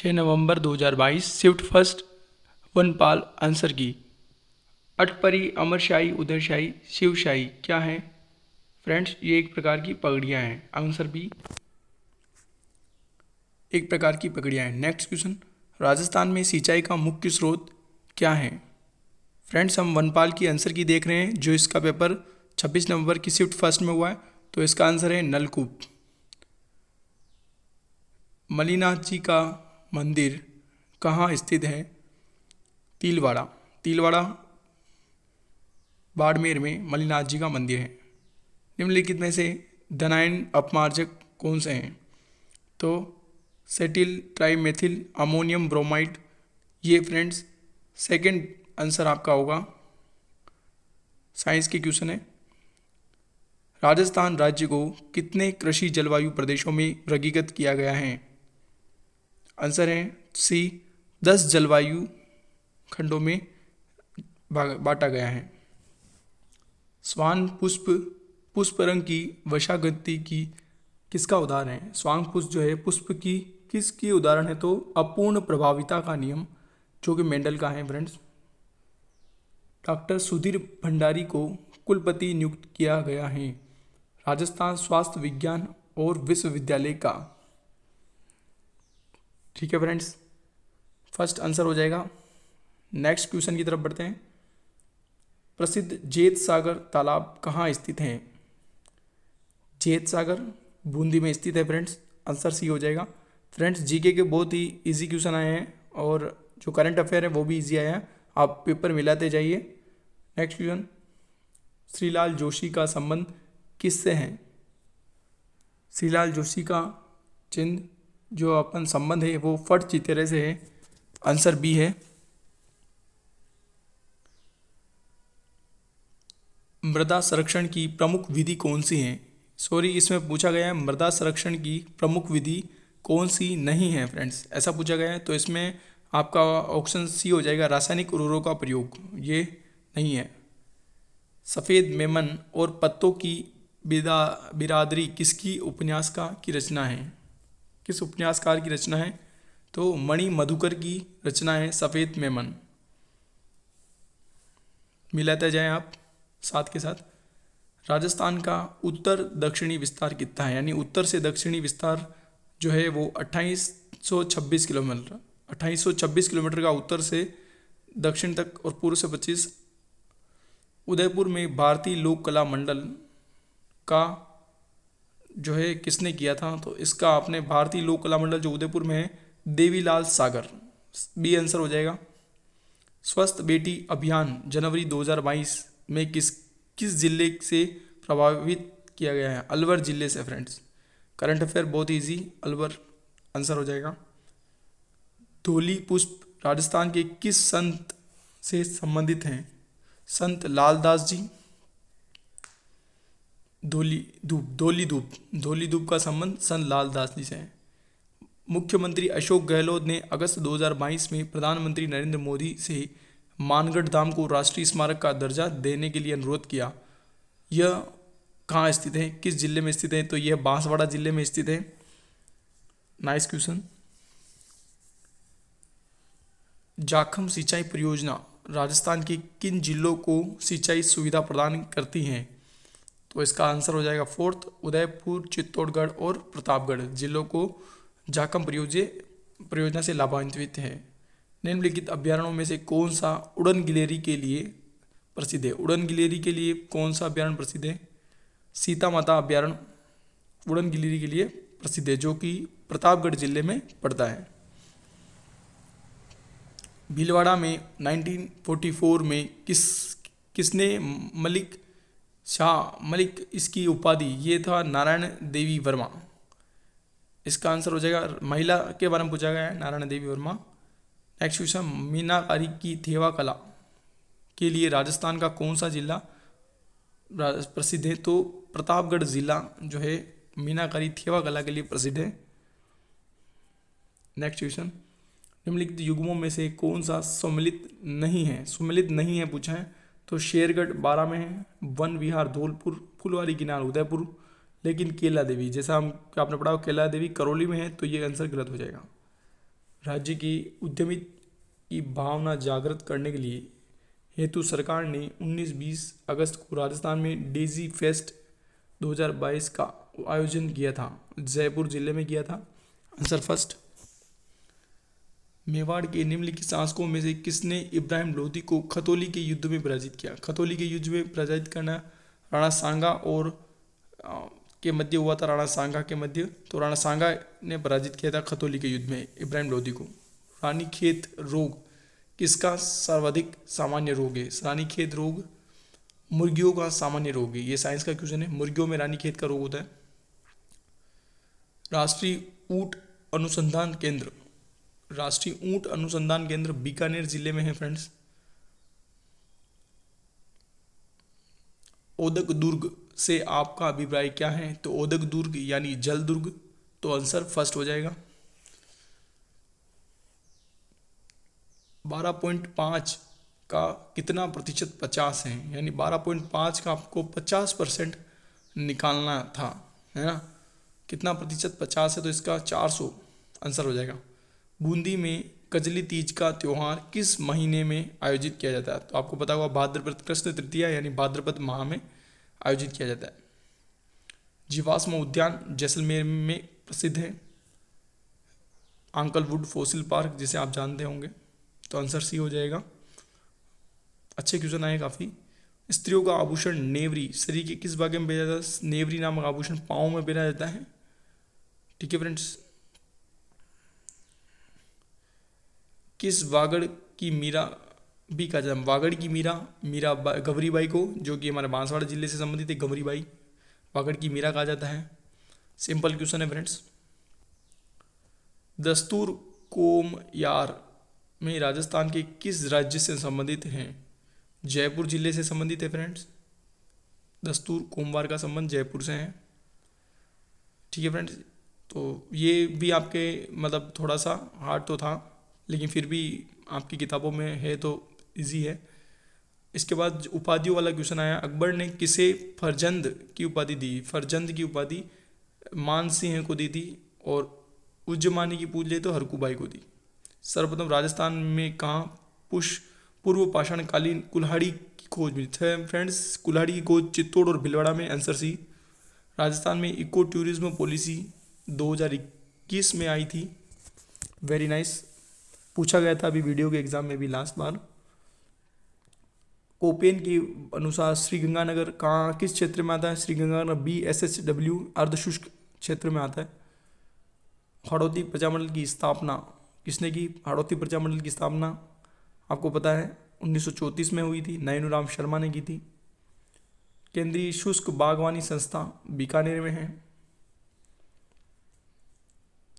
6 नवंबर 2022 shift first वनपाल answer key अटपरी अमरशाही उदरशाही शिवशाही क्या है फ्रेंड्स ये एक प्रकार की पगड़ियाँ हैं आंसर बी एक प्रकार की पगड़ियाँ हैं नेक्स्ट क्वेश्चन राजस्थान में सिंचाई का मुख्य स्रोत क्या है फ्रेंड्स हम वनपाल की आंसर की देख रहे हैं जो इसका पेपर 26 नवंबर की शिफ्ट फर्स्ट में हुआ है तो इसका आंसर है नलकूप मलिनाथ जी का मंदिर कहाँ स्थित है तिलवाड़ा तिलवाड़ा बाड़मेर में मलिनाथ जी का मंदिर है निम्नलिखित में से धनायन अपमार्जक कौन से हैं तो सेटिल ट्राइमेथिल अमोनियम ब्रोमाइड ये फ्रेंड्स सेकंड आंसर आपका होगा साइंस के क्वेश्चन है राजस्थान राज्य को कितने कृषि जलवायु प्रदेशों में वर्गीकृत किया गया है आंसर है सी दस जलवायु खंडों में बांटा गया है स्वान पुष्प पुष्प रंग की वशागति की किसका उदाहरण है स्वांग पुष्प जो है पुष्प की किसकी उदाहरण है तो अपूर्ण प्रभाविता का नियम जो कि मेंडल का है फ्रेंड्स डॉक्टर सुधीर भंडारी को कुलपति नियुक्त किया गया है राजस्थान स्वास्थ्य विज्ञान और विश्वविद्यालय का ठीक है फ्रेंड्स फर्स्ट आंसर हो जाएगा नेक्स्ट क्वेश्चन की तरफ बढ़ते हैं प्रसिद्ध जेत सागर तालाब कहाँ स्थित हैं जेत सागर बूंदी में स्थित है फ्रेंड्स आंसर सी हो जाएगा फ्रेंड्स जीके के बहुत ही इजी क्वेश्चन आए हैं और जो करंट अफेयर है वो भी इजी आया है आप पेपर मिलाते जाइए नेक्स्ट क्वेश्चन श्रीलाल जोशी का संबंध किससे है श्रीलाल जोशी का चिन्ह जो अपन संबंध है वो फट चितेरे से है आंसर बी है मृदा संरक्षण की प्रमुख विधि कौन सी है सॉरी इसमें पूछा गया है मृदा संरक्षण की प्रमुख विधि कौन सी नहीं है फ्रेंड्स ऐसा पूछा गया है तो इसमें आपका ऑप्शन सी हो जाएगा रासायनिक उर्वरों का प्रयोग ये नहीं है सफ़ेद मेमन और पत्तों की बिदा बिरादरी किसकी उपन्यास का की रचना है किस उपन्यासकार की रचना है तो मणि मधुकर की रचना है सफ़ेद में मन मिलाते जाएं आप साथ के साथ राजस्थान का उत्तर दक्षिणी विस्तार कितना है यानी उत्तर से दक्षिणी विस्तार जो है वो 2826 किलोमीटर 2826 किलोमीटर का उत्तर से दक्षिण तक और पूर्व से 25 उदयपुर में भारतीय लोक कला मंडल का जो है किसने किया था तो इसका आपने भारतीय लोक कला मंडल जो उदयपुर में है देवीलाल सागर बी आंसर हो जाएगा स्वस्थ बेटी अभियान जनवरी 2022 में किस किस जिले से प्रभावित किया गया है अलवर जिले से फ्रेंड्स करंट अफेयर बहुत ईजी अलवर आंसर हो जाएगा धोली पुष्प राजस्थान के किस संत से संबंधित हैं संत लालदास जी धोली धूप धोली धूप धोली धूप का संबंध सन लाल दास जी से है मुख्यमंत्री अशोक गहलोत ने अगस्त 2022 में प्रधानमंत्री नरेंद्र मोदी से मानगढ़ धाम को राष्ट्रीय स्मारक का दर्जा देने के लिए अनुरोध किया यह कहाँ स्थित है किस जिले में स्थित है तो यह बांसवाड़ा जिले में स्थित है नाइस क्वेश्चन जाखम सिंचाई परियोजना राजस्थान के किन जिलों को सिंचाई सुविधा प्रदान करती हैं तो इसका आंसर हो जाएगा फोर्थ उदयपुर चित्तौड़गढ़ और प्रतापगढ़ जिलों को जाकम परियोजे परियोजना से लाभान्वित है निम्नलिखित अभ्यारणों में से कौन सा उड़न गिलेरी के लिए प्रसिद्ध है उड़न गिलेरी के लिए कौन सा अभ्यारण प्रसिद्ध है सीता माता अभ्यारण उड़न गिलेरी के लिए प्रसिद्ध है जो कि प्रतापगढ़ जिले में पड़ता है भीलवाड़ा में 1944 में किस किसने मलिक शाह मलिक इसकी उपाधि ये था नारायण देवी वर्मा इसका आंसर हो जाएगा महिला के बारे में पूछा गया है नारायण देवी वर्मा नेक्स्ट क्वेश्चन मीनाकारी की थेवा कला के लिए राजस्थान का कौन सा जिला प्रसिद्ध है तो प्रतापगढ़ जिला जो है मीनाकारी थेवा कला के लिए प्रसिद्ध है नेक्स्ट क्वेश्चन निम्नलिखित युग्मों में से कौन सा सम्मिलित नहीं है सम्मिलित नहीं है पूछा है तो शेरगढ़ बारह में है वन विहार धौलपुर फुलवारी किनार उदयपुर लेकिन केला देवी जैसा हम आपने पढ़ा केला देवी करौली में है तो ये आंसर गलत हो जाएगा राज्य की उद्यमित की भावना जागृत करने के लिए हेतु सरकार ने 19-20 अगस्त को राजस्थान में डेजी फेस्ट 2022 का आयोजन किया था जयपुर जिले में किया था आंसर फर्स्ट मेवाड़ के निम्नलिखित शासकों में से किसने इब्राहिम लोधी को खतौली के युद्ध में पराजित किया खतौली के युद्ध में पराजित करना राणा सांगा और के मध्य हुआ था राणा सांगा के मध्य तो राणा सांगा ने पराजित किया था खतौली के युद्ध में इब्राहिम लोधी को रानीखेत रोग किसका सर्वाधिक सामान्य रोग है रानीखेत रोग मुर्गियों का सामान्य रोग है ये साइंस का क्वेश्चन है मुर्गियों में रानीखेत का रोग होता है राष्ट्रीय ऊट अनुसंधान केंद्र राष्ट्रीय ऊंट अनुसंधान केंद्र बीकानेर जिले में है फ्रेंड्स ओदक दुर्ग से आपका अभिप्राय क्या है तो ओदक दुर्ग यानी जल दुर्ग तो आंसर फर्स्ट हो जाएगा बारह पॉइंट पांच का कितना प्रतिशत पचास है यानी बारह पॉइंट पांच का आपको पचास परसेंट निकालना था है ना कितना प्रतिशत पचास है तो इसका चार सौ आंसर हो जाएगा बूंदी में कजली तीज का त्यौहार किस महीने में आयोजित किया जाता है तो आपको पता होगा भाद्रपद कृष्ण तृतीया यानी भाद्रपद माह में आयोजित किया जाता है जीवाश्म उद्यान जैसलमेर में प्रसिद्ध है आंकल वुड फोसिल पार्क जिसे आप जानते होंगे तो आंसर सी हो जाएगा अच्छे क्वेश्चन आए काफ़ी स्त्रियों का आभूषण नेवरी शरीर के किस भाग में भेजा जाता है नेवरी नामक आभूषण पाँव में बेना जाता है ठीक है फ्रेंड्स किस वागड़ की मीरा भी कहा जाता है वागड़ की मीरा मीरा बा, गवरी बाई को जो कि हमारे बांसवाड़ा जिले से संबंधित है गवरी बाई वागड़ की मीरा कहा जाता है सिंपल क्वेश्चन है फ्रेंड्स दस्तूर कोम यार में राजस्थान के किस राज्य से संबंधित हैं जयपुर जिले से संबंधित है फ्रेंड्स दस्तूर कोमवार का संबंध जयपुर से है ठीक है फ्रेंड्स तो ये भी आपके मतलब थोड़ा सा हार्ड तो था लेकिन फिर भी आपकी किताबों में है तो इजी है इसके बाद उपाधियों वाला क्वेश्चन आया अकबर ने किसे फरजंद की उपाधि दी फरजंद की उपाधि मान सिंह को दी थी और उज्जमानी की पूज ले तो हरकूबाई को दी सर्वप्रथम राजस्थान में कहाँ पुष पूर्व पाषाणकालीन कुल्हाड़ी की खोज मिली थे फ्रेंड्स कुल्हाड़ी की खोज चित्तौड़ और भिलवाड़ा में आंसर सी राजस्थान में इको टूरिज्म पॉलिसी 2021 में आई थी वेरी नाइस nice. पूछा गया था अभी वीडियो के एग्ज़ाम में भी लास्ट बार कोपेन के अनुसार श्रीगंगानगर कहाँ किस क्षेत्र में आता है Sriganganagar B S H W अर्धशुष्क क्षेत्र में आता है हड़ौती प्रजामंडल की स्थापना किसने की हड़ौती प्रजामंडल की स्थापना आपको पता है 1934 में हुई थी नयनुराम शर्मा ने की थी केंद्रीय शुष्क बागवानी संस्था बीकानेर में है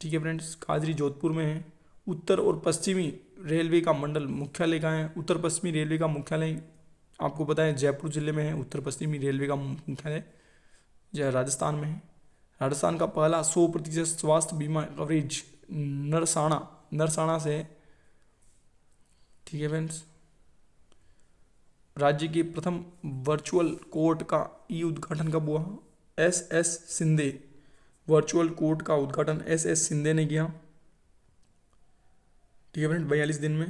ठीक है फ्रेंड्स काजरी जोधपुर में है उत्तर और पश्चिमी रेलवे का मंडल मुख्यालय कहाँ है उत्तर पश्चिमी रेलवे का मुख्यालय आपको पता है जयपुर जिले में है उत्तर पश्चिमी रेलवे का मुख्यालय जो राजस्थान में है राजस्थान का पहला सौ प्रतिशत स्वास्थ्य बीमा कवरेज नरसाणा नरसाणा से ठीक है फ्रेंड्स राज्य के प्रथम वर्चुअल कोर्ट का ई उद्घाटन कब हुआ S S Shinde virtual court का उद्घाटन एस एस सिंधे ने किया ठीक है फ्रेंड बयालीस दिन में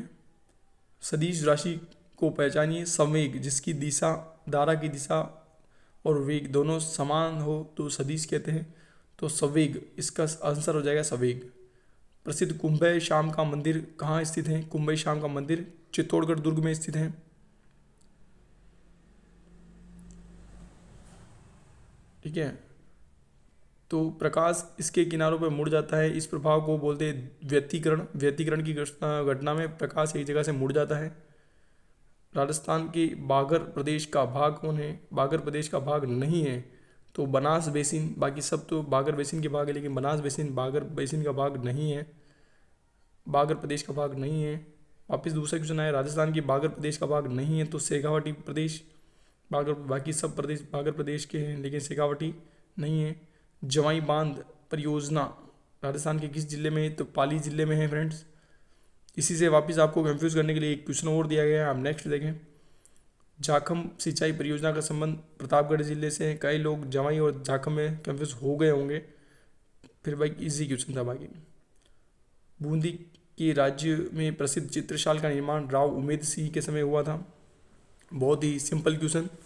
सदीश राशि को पहचानिए संवेग जिसकी दिशा धारा की दिशा और वेग दोनों समान हो तो सदीश कहते हैं तो संवेग इसका आंसर हो जाएगा सवेग प्रसिद्ध कुंभ श्याम का मंदिर कहाँ स्थित है कुंभ श्याम का मंदिर चित्तौड़गढ़ दुर्ग में स्थित है ठीक है तो प्रकाश इसके किनारों पर मुड़ जाता है इस प्रभाव को बोलते हैं व्यतिकरण व्यतिकरण की घटना में प्रकाश एक जगह से मुड़ जाता है राजस्थान के बागर प्रदेश का भाग कौन है बागर प्रदेश का भाग नहीं है तो बनास बेसिन बाकी सब तो बागर बेसिन के भाग है लेकिन बनास बेसिन बागर बेसिन का भाग नहीं है बागर प्रदेश का भाग नहीं है वापस दूसरा क्वेश्चन आया राजस्थान के बागर प्रदेश का भाग नहीं है तो शेखावटी प्रदेश बागर बाकी सब प्रदेश बागर प्रदेश के हैं लेकिन शेखावटी नहीं है जवाई बांध परियोजना राजस्थान के किस जिले में है तो पाली जिले में है फ्रेंड्स इसी से वापस आपको कंफ्यूज करने के लिए एक क्वेश्चन और दिया गया है आप नेक्स्ट देखें जाखम सिंचाई परियोजना का संबंध प्रतापगढ़ जिले से है कई लोग जवाई और जाखम में कंफ्यूज हो गए होंगे फिर भाई इजी क्वेश्चन था बाकी बूंदी के राज्य में प्रसिद्ध चित्रशाल का निर्माण राव उमेद सिंह के समय हुआ था बहुत ही सिंपल क्वेश्चन